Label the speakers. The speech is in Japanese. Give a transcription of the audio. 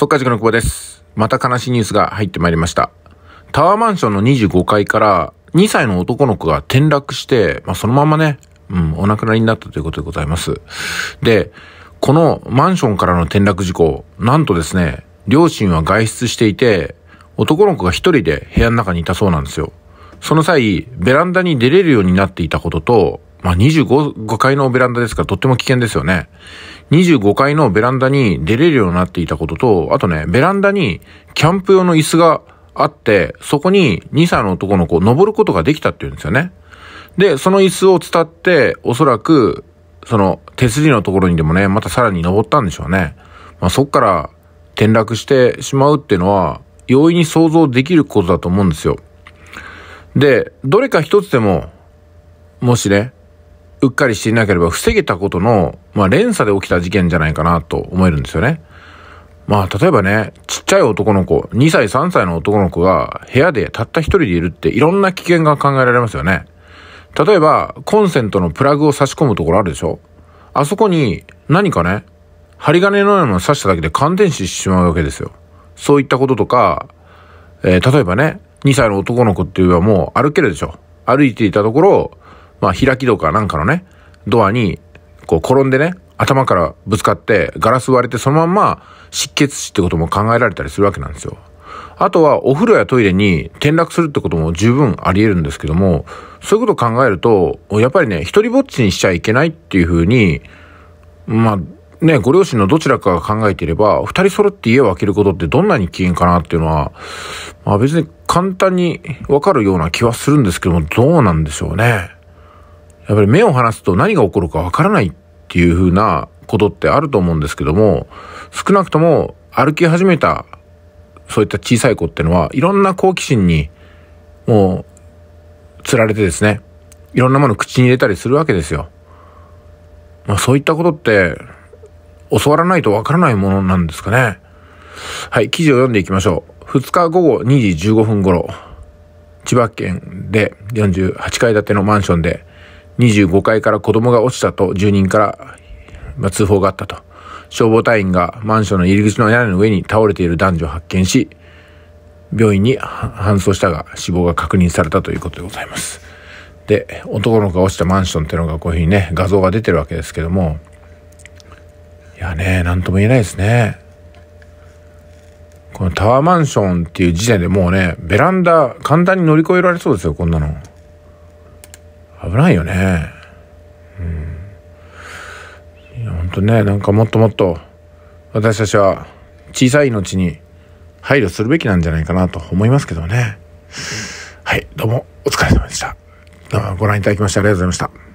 Speaker 1: 速稼塾の久保です。また悲しいニュースが入ってまいりました。タワーマンションの25階から2歳の男の子が転落して、まあ、そのままね、うん、お亡くなりになったということでございます。で、このマンションからの転落事故、なんとですね、両親は外出していて、男の子が一人で部屋の中にいたそうなんですよ。その際、ベランダに出れるようになっていたことと、まあ、25 5階のベランダですからとっても危険ですよね。25階のベランダに出れるようになっていたことと、あとね、ベランダにキャンプ用の椅子があって、そこに2歳の男の子を登ることができたっていうんですよね。で、その椅子を伝って、おそらく、その手すりのところにでもね、またさらに登ったんでしょうね。まあ、そっから転落してしまうっていうのは、容易に想像できることだと思うんですよ。で、どれか一つでも、もしね、うっかりしていなければ防げたことの、まあ、連鎖で起きた事件じゃないかなと思えるんですよね。まあ、例えばね、ちっちゃい男の子、2歳、3歳の男の子が部屋でたった一人でいるっていろんな危険が考えられますよね。例えば、コンセントのプラグを差し込むところあるでしょあそこに何かね、針金のようなものを刺しただけで感電死してしまうわけですよ。そういったこととか、えー、例えばね、2歳の男の子っていうのはもう歩けるでしょ。歩いていたところ、まあ、開き戸かなんかのね、ドアに、こう転んでね、頭からぶつかって、ガラス割れてそのまんま失血死ってことも考えられたりするわけなんですよ。あとはお風呂やトイレに転落するってことも十分あり得るんですけども、そういうことを考えると、やっぱりね、一人ぼっちにしちゃいけないっていうふうに、まあ、ね、ご両親のどちらかが考えていれば、二人揃って家を空けることってどんなに危険かなっていうのは、まあ別に簡単にわかるような気はするんですけども、どうなんでしょうね。やっぱり目を離すと何が起こるかわからないっていう風なことってあると思うんですけども、少なくとも歩き始めた、そういった小さい子ってのは、いろんな好奇心に、もう、釣られてですね、いろんなもの口に入れたりするわけですよ。まあそういったことって、教わらないとわからないものなんですかね。はい、記事を読んでいきましょう。2日午後2時15分頃、千葉県で48階建てのマンションで、25階から子供が落ちたと住人から、ま通報があったと。消防隊員がマンションの入り口の屋根の上に倒れている男女を発見し、病院に搬送したが死亡が確認されたということでございます。で、男の子が落ちたマンションっていうのがこういうふうにね、画像が出てるわけですけども、いやね、なんとも言えないですね。このタワーマンションっていう時点でもうね、ベランダ簡単に乗り越えられそうですよ、こんなの。危ないよね。うん。本当ね、なんかもっともっと、私たちは小さい命に配慮するべきなんじゃないかなと思いますけどね。はい、どうもお疲れ様でした。どご覧いただきましてありがとうございました。